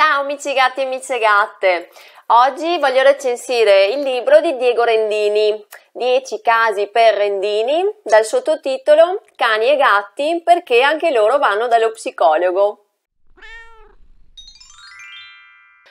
Ciao amici gatti e amici gatte! Oggi voglio recensire il libro di Diego Rendini, 10 casi per Rendini, dal sottotitolo Cani e gatti perché anche loro vanno dallo psicologo.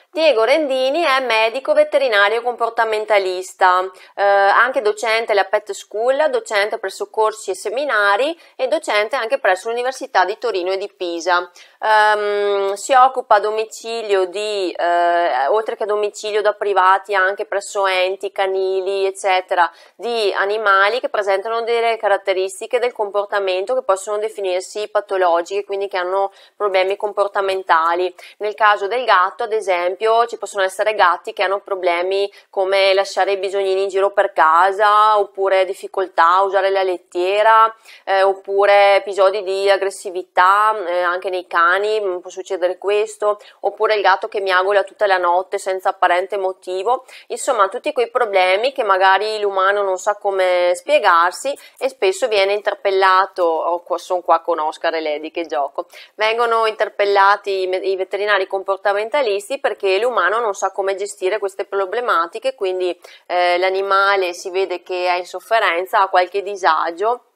Diego Rendini è medico veterinario comportamentalista, eh, anche docente alla Pet School, docente presso corsi e seminari e docente anche presso l'Università di Torino e di Pisa. Um, si occupa a domicilio di, eh, oltre che a domicilio da privati, anche presso enti, canili, eccetera, di animali che presentano delle caratteristiche del comportamento che possono definirsi patologiche, quindi che hanno problemi comportamentali. Nel caso del gatto, ad esempio, esempio ci possono essere gatti che hanno problemi come lasciare i bisognini in giro per casa oppure difficoltà a usare la lettiera eh, oppure episodi di aggressività eh, anche nei cani mm, può succedere questo oppure il gatto che miagola tutta la notte senza apparente motivo insomma tutti quei problemi che magari l'umano non sa come spiegarsi e spesso viene interpellato oh, sono qua con Oscar e Lady che gioco vengono interpellati i veterinari comportamentalisti perché che l'umano non sa come gestire queste problematiche, quindi eh, l'animale si vede che è in sofferenza, ha qualche disagio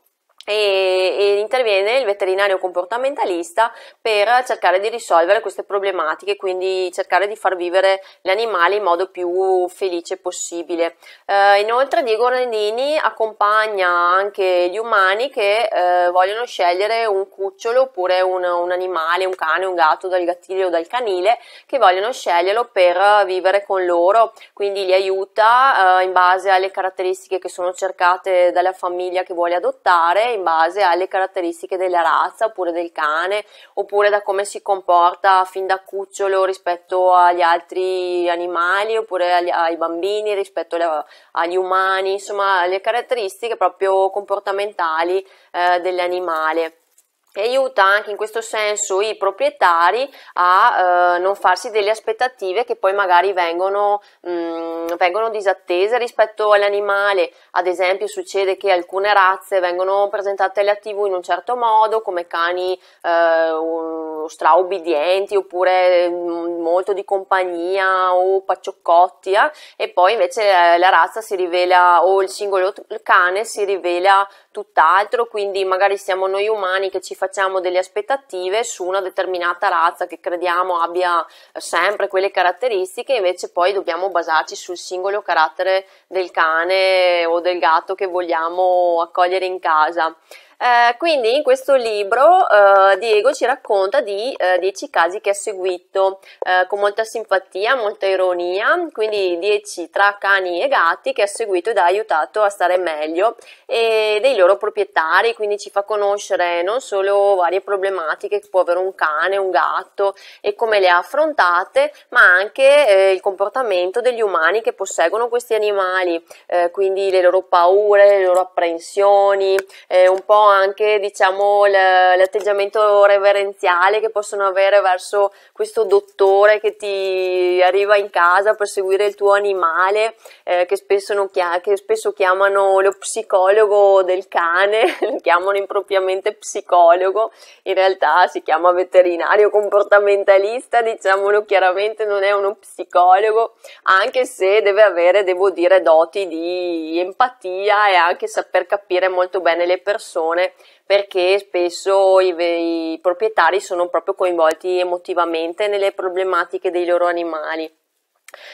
e, e, interviene il veterinario comportamentalista per cercare di risolvere queste problematiche, quindi cercare di far vivere l'animale in modo più felice possibile. Eh, inoltre Diego Rendini accompagna anche gli umani che eh, vogliono scegliere un cucciolo oppure un, un, animale, un cane, un gatto, dal gattiglio o dal canile, che vogliono sceglierlo per vivere con loro, quindi li aiuta eh, in base alle caratteristiche che sono cercate dalla famiglia che vuole adottare in base alle caratteristiche della razza oppure del cane oppure da come si comporta fin da cucciolo rispetto agli altri animali oppure agli, ai bambini rispetto alle, agli umani, insomma le caratteristiche proprio comportamentali eh, dell'animale e aiuta anche in questo senso i proprietari a eh, non farsi delle aspettative che poi magari vengono, mh, mm, vengono, disattese rispetto all'animale. Ad esempio succede che alcune razze vengono presentate alla tv in un certo modo, come cani eh, straobbedienti oppure mm, molto di compagnia o paccioccotti eh? e poi invece eh, la razza si rivela o il singolo cane si rivela tutt'altro quindi magari siamo noi umani che ci facciamo delle aspettative su una determinata razza che crediamo abbia eh, sempre quelle caratteristiche invece poi dobbiamo basarci sul singolo carattere del cane o del gatto che vogliamo accogliere in casa eh, quindi in questo libro eh, Diego ci racconta di eh, casi che ha seguito eh, con molta simpatia, molta ironia, quindi 10 tra cani e gatti che ha seguito ed ha aiutato a stare meglio e dei loro proprietari, quindi ci fa conoscere non solo varie problematiche che può avere un cane, un gatto e come le ha affrontate, ma anche eh, il comportamento degli umani che posseggono questi animali, quindi le loro paure, le loro apprensioni, un po' anche diciamo, l'atteggiamento reverenziale che possono avere verso questo dottore che ti arriva in casa per seguire il tuo animale, eh, che, spesso chia- che, spesso chiamano lo psicologo del cane, lo chiamano impropriamente psicologo, in realtà si chiama veterinario comportamentalista, diciamolo chiaramente, non è uno psicologo, anche se deve avere, devo dire, doti di empatia e anche saper capire molto bene le persone persone perché spesso i, i proprietari sono proprio coinvolti emotivamente nelle problematiche dei loro animali.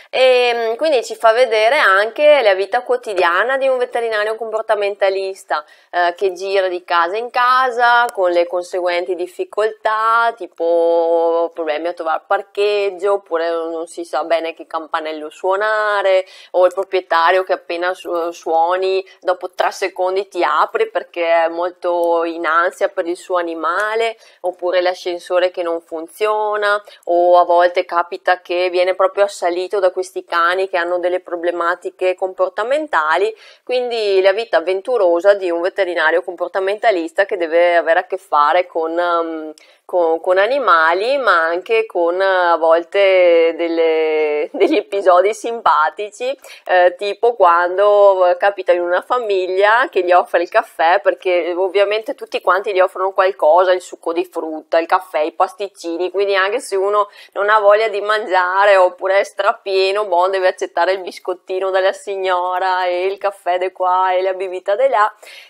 E ehm, quindi ci fa vedere anche la vita quotidiana di un veterinario comportamentalista eh, che gira di casa in casa con le conseguenti difficoltà, tipo problemi a trovare parcheggio, oppure non si sa bene che campanello suonare, o il proprietario che appena su suoni dopo tre secondi ti apre perché è molto in ansia per il suo animale, oppure l'ascensore che non funziona, o a volte capita che viene proprio assalito seguito da questi cani che hanno delle problematiche comportamentali, quindi la vita avventurosa di un veterinario comportamentalista che deve avere a che fare con um, con, con, animali, ma anche con eh, a volte delle, degli episodi simpatici, eh, tipo quando eh, capita in una famiglia che gli offre il caffè, perché eh, ovviamente tutti quanti gli offrono qualcosa, il succo di frutta, il caffè, i pasticcini, quindi anche se uno non ha voglia di mangiare oppure è strapieno, boh, deve accettare il biscottino della signora e il caffè di qua e la bibita di là.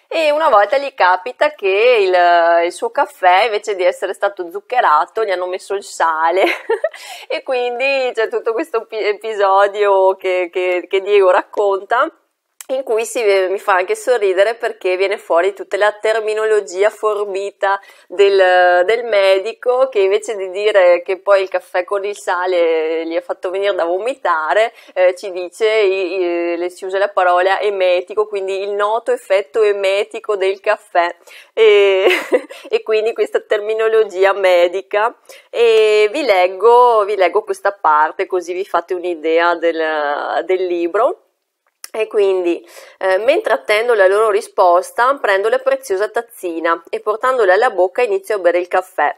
E una volta gli capita che il, il suo caffè, invece di essere stato stato zuccherato, gli hanno messo il sale e quindi c'è tutto questo episodio che, che, che Diego racconta in cui si, mi fa anche sorridere perché viene fuori tutta la terminologia forbita del, del, medico che invece di dire che poi il caffè con il sale gli ha fatto venire da vomitare eh, ci dice i, i, si usa la parola emetico quindi il noto effetto emetico del caffè e, e quindi questa terminologia medica e vi leggo, vi leggo, questa parte così vi fate un'idea del, del libro e quindi, eh, mentre attendo la loro risposta, prendo la preziosa tazzina e portandola alla bocca inizio a bere il caffè.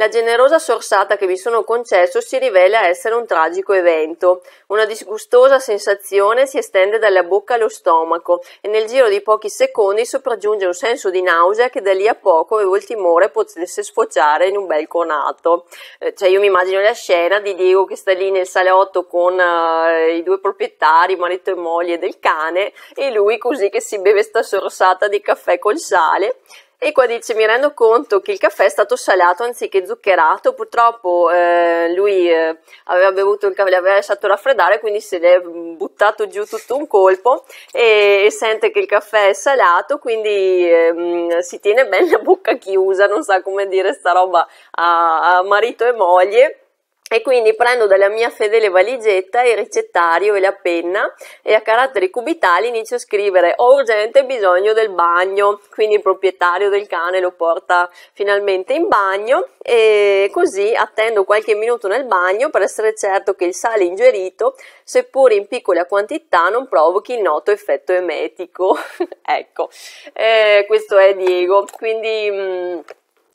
La generosa sorsata che mi sono concesso si rivela essere un tragico evento. Una disgustosa sensazione si estende dalla bocca allo stomaco e nel giro di pochi secondi sopraggiunge un senso di nausea che da lì a poco avevo il timore potesse sfociare in un bel conato. Eh, cioè io mi immagino la scena di Diego che sta lì nel salotto con eh, i due proprietari, marito e moglie del cane e lui così che si beve sta sorsata di caffè col sale e qua dice: Mi rendo conto che il caffè è stato salato anziché zuccherato. Purtroppo eh, lui eh, aveva bevuto il caffè, l'aveva lasciato raffreddare, quindi se l'è buttato giù tutto un colpo e, e sente che il caffè è salato, quindi eh, si tiene ben la bocca chiusa. Non sa come dire sta roba a, a marito e moglie e quindi prendo dalla mia fedele valigetta il ricettario e la penna e a caratteri cubitali inizio a scrivere ho urgente bisogno del bagno, quindi il proprietario del cane lo porta finalmente in bagno e così attendo qualche minuto nel bagno per essere certo che il sale ingerito, seppur in piccola quantità, non provochi il noto effetto emetico. ecco, eh, questo è Diego, quindi... Mh, mm,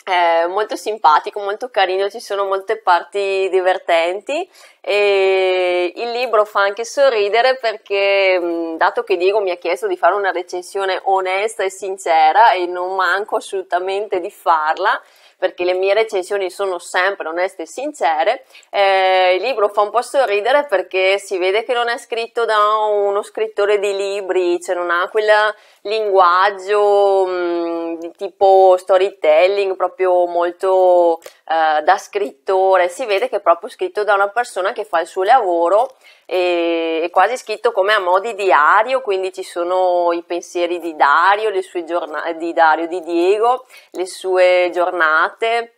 eh, molto simpatico, molto carino, ci sono molte parti divertenti e il libro fa anche sorridere perché mm, dato che Diego mi ha chiesto di fare una recensione onesta e sincera e non manco assolutamente di farla, perché le mie recensioni sono sempre oneste e sincere. Eh, il libro fa un po' sorridere perché si vede che non è scritto da uno scrittore di libri, cioè non ha quel linguaggio mh, mm, di tipo storytelling proprio molto eh, da scrittore, si vede che è proprio scritto da una persona che fa il suo lavoro e è quasi scritto come a modi diario, quindi ci sono i pensieri di Dario, le sue giornate di Dario di Diego, le sue giornate giornate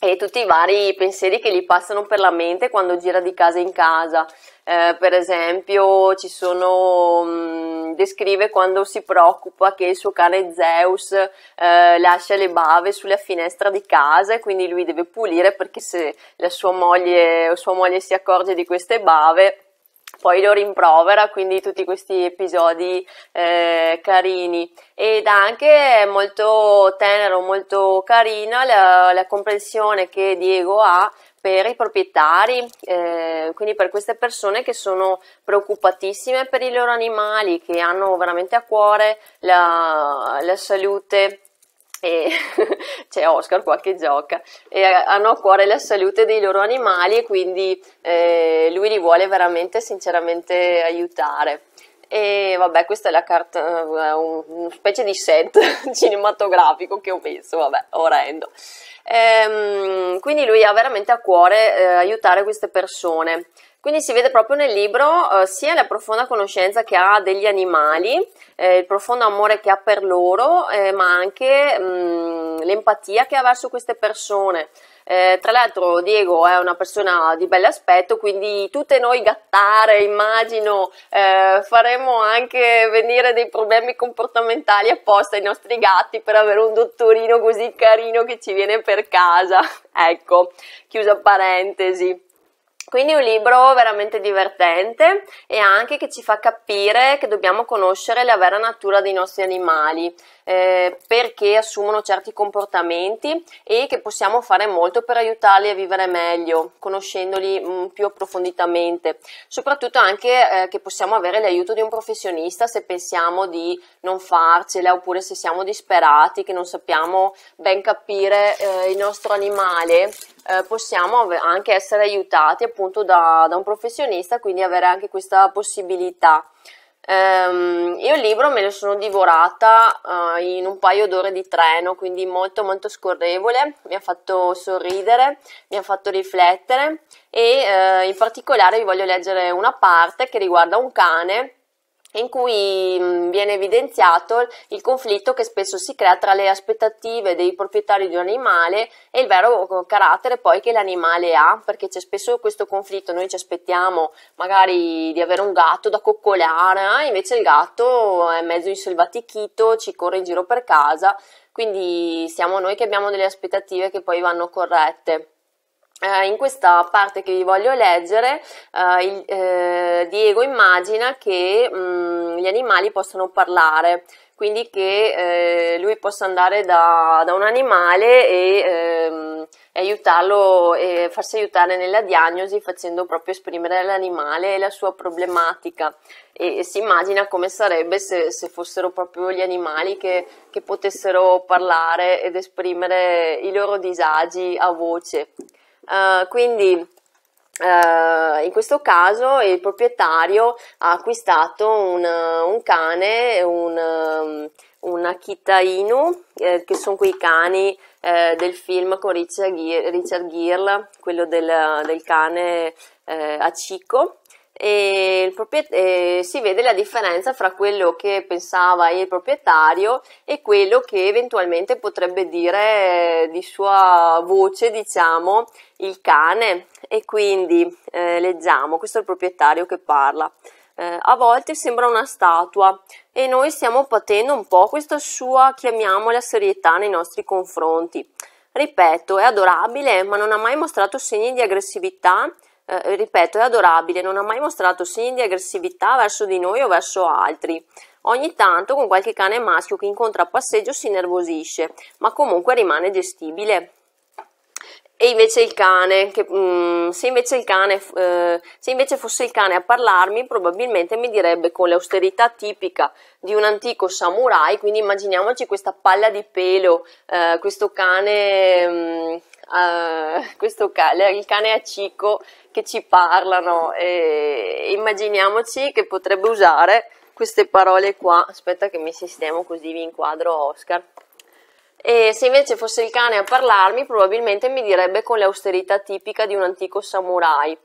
e tutti i vari pensieri che gli passano per la mente quando gira di casa in casa. Eh, per esempio, ci sono. Mh, mm, descrive quando si preoccupa che il suo cane Zeus eh, lascia le bave sulla finestra di casa e quindi lui deve pulire perché se la sua moglie o sua moglie si accorge di queste bave poi lo rimprovera, quindi tutti questi episodi eh, carini ed anche molto tenero, molto carina la, la comprensione che Diego ha per i proprietari, eh, quindi per queste persone che sono preoccupatissime per i loro animali, che hanno veramente a cuore la, la salute e c'è Oscar qua che gioca e hanno a cuore la salute dei loro animali e quindi eh, lui li vuole veramente sinceramente aiutare e vabbè questa è la carta eh, una specie di set cinematografico che ho messo vabbè orrendo ehm, quindi lui ha veramente a cuore eh, aiutare queste persone quindi si vede proprio nel libro eh, sia la profonda conoscenza che ha degli animali, eh, il profondo amore che ha per loro, eh, ma anche mh, mm, l'empatia che ha verso queste persone. Eh, tra l'altro Diego è una persona di bell'aspetto, quindi tutte noi gattare, immagino, eh, faremo anche venire dei problemi comportamentali apposta ai nostri gatti per avere un dottorino così carino che ci viene per casa. ecco, chiusa parentesi. Quindi è un libro veramente divertente e anche che ci fa capire che dobbiamo conoscere la vera natura dei nostri animali, eh, perché assumono certi comportamenti e che possiamo fare molto per aiutarli a vivere meglio, conoscendoli mh, mm, più approfonditamente, soprattutto anche eh, che possiamo avere l'aiuto di un professionista se pensiamo di non farcela oppure se siamo disperati, che non sappiamo ben capire eh, il nostro animale, eh, possiamo anche essere aiutati appunto da, da un professionista, quindi avere anche questa possibilità. Ehm, io il libro me lo sono divorata eh, in un paio d'ore di treno, quindi molto molto scorrevole, mi ha fatto sorridere, mi ha fatto riflettere e eh, in particolare vi voglio leggere una parte che riguarda un cane in cui mm, viene evidenziato il conflitto che spesso si crea tra le aspettative dei proprietari di un animale e il vero eh, carattere poi che l'animale ha, perché c'è spesso questo conflitto, noi ci aspettiamo magari di avere un gatto da coccolare, eh, invece il gatto è mezzo inselvatichito, ci corre in giro per casa, quindi siamo noi che abbiamo delle aspettative che poi vanno corrette. Eh, in questa parte che vi voglio leggere, eh, il, eh, Diego immagina che mh, mm, gli animali possano parlare, quindi che eh, lui possa andare da, da un animale e, ehm, aiutarlo e farsi aiutare nella diagnosi facendo proprio esprimere l'animale e la sua problematica. E, e, si immagina come sarebbe se, se fossero proprio gli animali che, che potessero parlare ed esprimere i loro disagi a voce. Uh, quindi Uh, in questo caso il proprietario ha acquistato un, eh, un cane, un, ehm, una Kita Inu, eh, che sono quei cani eh, del film con Richard, Gere, Richard Gere quello del, del cane eh, a Cicco, e propriet- eh, si vede la differenza fra quello che pensava il proprietario e quello che eventualmente potrebbe dire eh, di sua voce, diciamo, il cane. E quindi eh, leggiamo, questo è il proprietario che parla. Eh, a volte sembra una statua e noi stiamo patendo un po' questa sua, chiamiamola, serietà nei nostri confronti. Ripeto, è adorabile, ma non ha mai mostrato segni di aggressività eh, ripeto, è adorabile, non ha mai mostrato segni di aggressività verso di noi o verso altri. Ogni tanto con qualche cane maschio che incontra a passeggio si nervosisce, ma comunque rimane gestibile. E invece il cane, che, um, se, invece il cane eh, se invece fosse il cane a parlarmi, probabilmente mi direbbe con l'austerità tipica di un antico samurai, quindi immaginiamoci questa palla di pelo, eh, questo cane... Um, eh, uh, cane, il cane a Cico che ci parlano e immaginiamoci che potrebbe usare queste parole qua, aspetta che mi sistemo così vi inquadro Oscar. E se invece fosse il cane a parlarmi, probabilmente mi direbbe con l'austerità tipica di un antico samurai.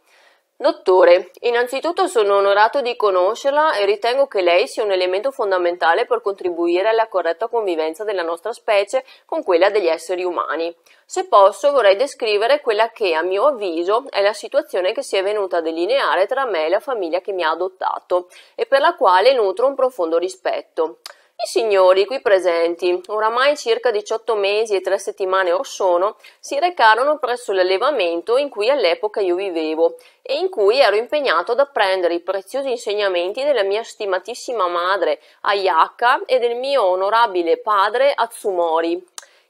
Dottore, innanzitutto sono onorato di conoscerla e ritengo che lei sia un elemento fondamentale per contribuire alla corretta convivenza della nostra specie con quella degli esseri umani. Se posso vorrei descrivere quella che a mio avviso è la situazione che si è venuta a delineare tra me e la famiglia che mi ha adottato e per la quale nutro un profondo rispetto. I signori qui presenti, oramai circa 18 mesi e 3 settimane or sono, si recarono presso l'allevamento in cui all'epoca io vivevo e in cui ero impegnato ad apprendere i preziosi insegnamenti della mia stimatissima madre Ayaka e del mio onorabile padre Atsumori,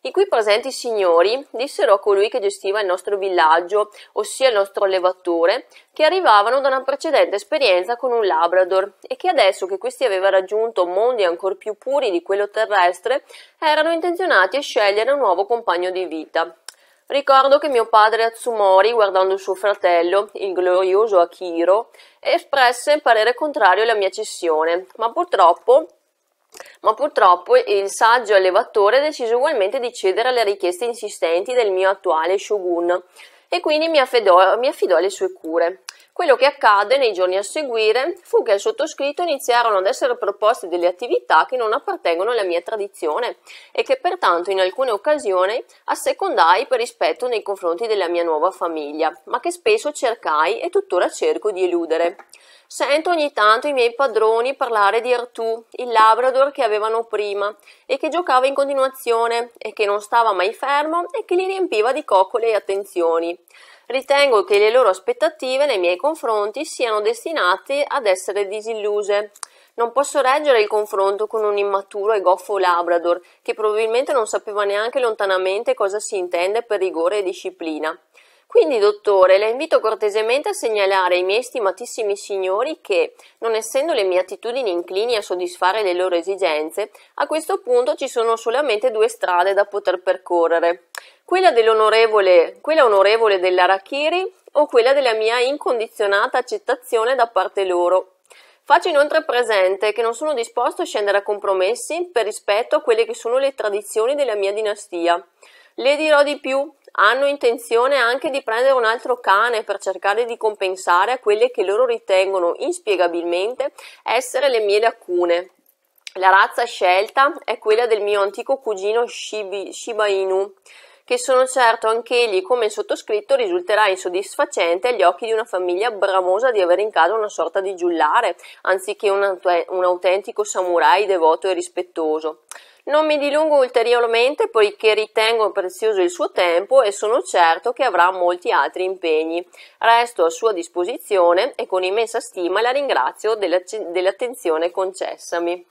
i qui presenti signori dissero a colui che gestiva il nostro villaggio, ossia il nostro allevatore, che arrivavano da una precedente esperienza con un Labrador e che adesso che questi aveva raggiunto mondi ancor più puri di quello terrestre, erano intenzionati a scegliere un nuovo compagno di vita. Ricordo che mio padre Atsumori, guardando suo fratello, il glorioso Akiro, espresse parere contrario alla mia cessione, ma purtroppo ma purtroppo il saggio allevatore decise ugualmente di cedere alle richieste insistenti del mio attuale shogun e quindi mi affidò, mi affidò alle sue cure. Quello che accadde nei giorni a seguire fu che al sottoscritto iniziarono ad essere proposte delle attività che non appartengono alla mia tradizione e che pertanto in alcune occasioni assecondai per rispetto nei confronti della mia nuova famiglia, ma che spesso cercai e tuttora cerco di eludere. Sento ogni tanto i miei padroni parlare di Artù, il labrador che avevano prima e che giocava in continuazione e che non stava mai fermo e che li riempiva di coccole e attenzioni. Ritengo che le loro aspettative nei miei confronti siano destinate ad essere disilluse. Non posso reggere il confronto con un immaturo e goffo labrador che probabilmente non sapeva neanche lontanamente cosa si intende per rigore e disciplina. Quindi, dottore, la invito cortesemente a segnalare ai miei stimatissimi signori che, non essendo le mie attitudini inclini a soddisfare le loro esigenze, a questo punto ci sono solamente due strade da poter percorrere. Quella dell'onorevole, quella onorevole dell'Arachiri o quella della mia incondizionata accettazione da parte loro. Faccio inoltre presente che non sono disposto a scendere a compromessi per rispetto a quelle che sono le tradizioni della mia dinastia. Le dirò di più, hanno intenzione anche di prendere un altro cane per cercare di compensare a quelle che loro ritengono inspiegabilmente essere le mie lacune. La razza scelta è quella del mio antico cugino Shibi, Shiba Inu, che sono certo anch'egli, come sottoscritto, risulterà insoddisfacente agli occhi di una famiglia bramosa di avere in casa una sorta di giullare, anziché un, un autentico samurai devoto e rispettoso. Non mi dilungo ulteriormente poiché ritengo prezioso il suo tempo e sono certo che avrà molti altri impegni. Resto a sua disposizione e con immensa stima la ringrazio dell'attenzione concessami.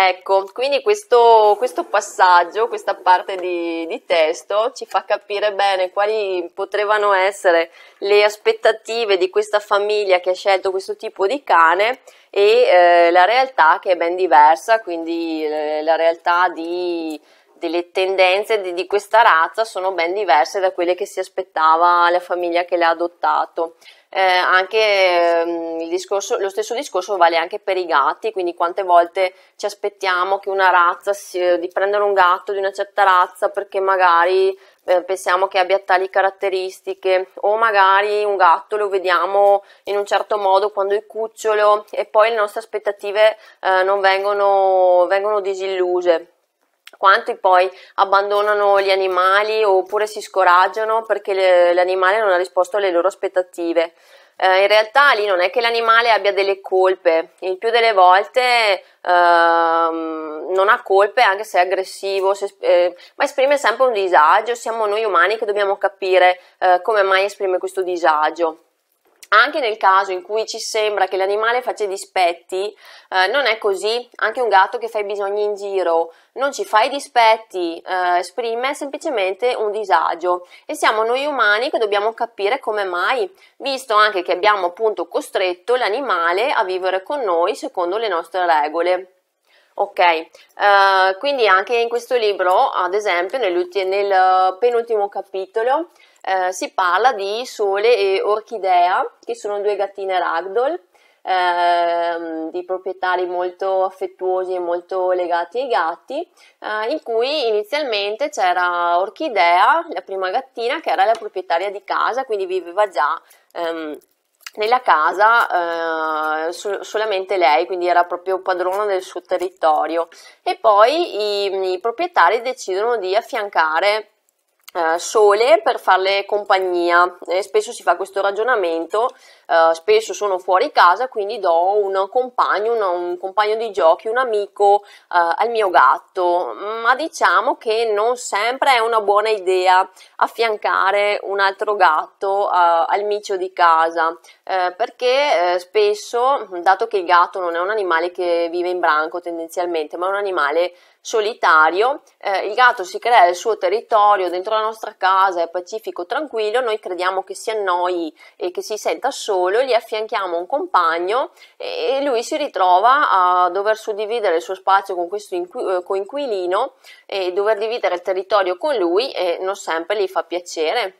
Ecco, quindi questo, questo passaggio, questa parte di, di, testo ci fa capire bene quali potrebbero essere le aspettative di questa famiglia che ha scelto questo tipo di cane e eh, la realtà che è ben diversa, quindi eh, la realtà di delle tendenze di, di, questa razza sono ben diverse da quelle che si aspettava la famiglia che l'ha adottato. Eh, anche ehm, discorso, lo stesso discorso vale anche per i gatti, quindi quante volte ci aspettiamo che una razza si, di prendere un gatto di una certa razza perché magari eh, pensiamo che abbia tali caratteristiche o magari un gatto lo vediamo in un certo modo quando è cucciolo e poi le nostre aspettative eh, non vengono, vengono disilluse quanti poi abbandonano gli animali oppure si scoraggiano perché l'animale non ha risposto alle loro aspettative. Eh, in realtà lì non è che l'animale abbia delle colpe, il più delle volte ehm, non ha colpe anche se è aggressivo, se, eh, ma esprime sempre un disagio, siamo noi umani che dobbiamo capire eh, come mai esprime questo disagio. Anche nel caso in cui ci sembra che l'animale faccia dispetti, eh, non è così. Anche un gatto che fa i bisogni in giro non ci fa i dispetti, eh, esprime semplicemente un disagio. E siamo noi umani che dobbiamo capire come mai, visto anche che abbiamo appunto costretto l'animale a vivere con noi secondo le nostre regole. Ok, uh, quindi anche in questo libro, ad esempio, nel eh, penultimo capitolo, eh, si parla di Sole e Orchidea, che sono due gattine ragdoll Ehm, di proprietari molto affettuosi e molto legati ai gatti, eh, in cui inizialmente c'era Orchidea, la prima gattina, che era la proprietaria di casa, quindi viveva già ehm, nella casa eh, so- solamente lei, quindi era proprio padrona del suo territorio. E poi i, i proprietari decidono di affiancare eh, sole per farle compagnia e spesso si fa questo ragionamento eh, spesso sono fuori casa quindi do un compagno un, un compagno di giochi un amico eh, al mio gatto ma diciamo che non sempre è una buona idea affiancare un altro gatto eh, al micio di casa eh, perché spesso dato che il gatto non è un animale che vive in branco tendenzialmente ma è un animale solitario, eh, il gatto si crea il suo territorio dentro la nostra casa, è pacifico, tranquillo, noi crediamo che si annoi e che si senta solo, gli affianchiamo un compagno e, lui si ritrova a dover suddividere il suo spazio con questo inqu- eh, coinquilino e dover dividere il territorio con lui e non sempre gli fa piacere.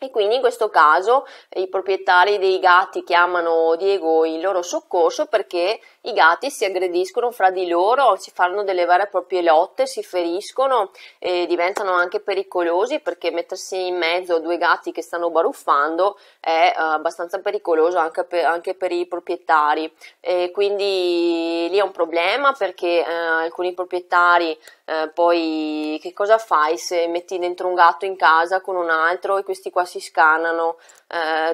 E quindi in questo caso i proprietari dei gatti chiamano Diego in loro soccorso perché i gatti si aggrediscono fra di loro, si fanno delle vere e proprie lotte, si feriscono e diventano anche pericolosi perché mettersi in mezzo a due gatti che stanno baruffando è eh, abbastanza pericoloso anche per, anche per i proprietari. E quindi lì è un problema perché uh, alcuni proprietari uh, poi che cosa fai se metti dentro un gatto in casa con un altro e questi qua si scanano?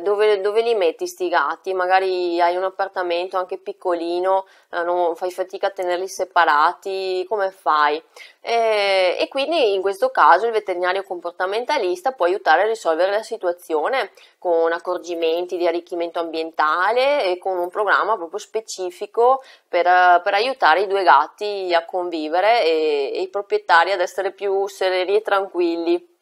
dove, dove li metti sti gatti? Magari hai un appartamento anche piccolino vicino, eh, non fai fatica a tenerli separati, come fai? E, e quindi in questo caso il veterinario comportamentalista può aiutare a risolvere la situazione con accorgimenti di arricchimento ambientale e con un programma proprio specifico per, per aiutare i due gatti a convivere e, e i proprietari ad essere più sereni e tranquilli.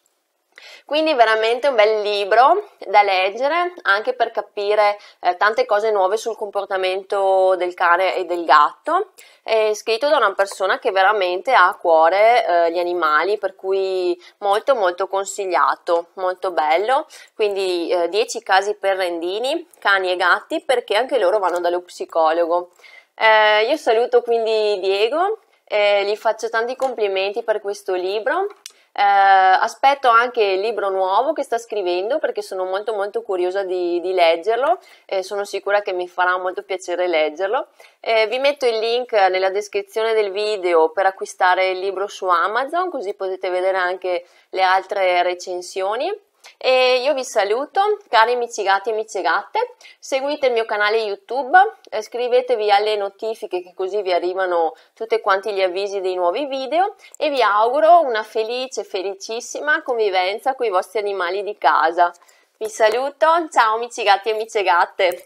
Quindi veramente un bel libro da leggere anche per capire eh, tante cose nuove sul comportamento del cane e del gatto. È scritto da una persona che veramente ha a cuore eh, gli animali, per cui molto molto consigliato, molto bello. Quindi eh, 10 casi per rendini, cani e gatti, perché anche loro vanno dallo psicologo. Eh, io saluto quindi Diego, eh, gli faccio tanti complimenti per questo libro eh, aspetto anche il libro nuovo che sta scrivendo perché sono molto molto curiosa di, di leggerlo e sono sicura che mi farà molto piacere leggerlo. Eh, vi metto il link nella descrizione del video per acquistare il libro su Amazon così potete vedere anche le altre recensioni. E io vi saluto, cari amici gatti e amici gatte, seguite il mio canale YouTube, iscrivetevi alle notifiche che così vi arrivano tutti quanti gli avvisi dei nuovi video e vi auguro una felice, felicissima convivenza con i vostri animali di casa. Vi saluto, ciao amici gatti e amici gatte!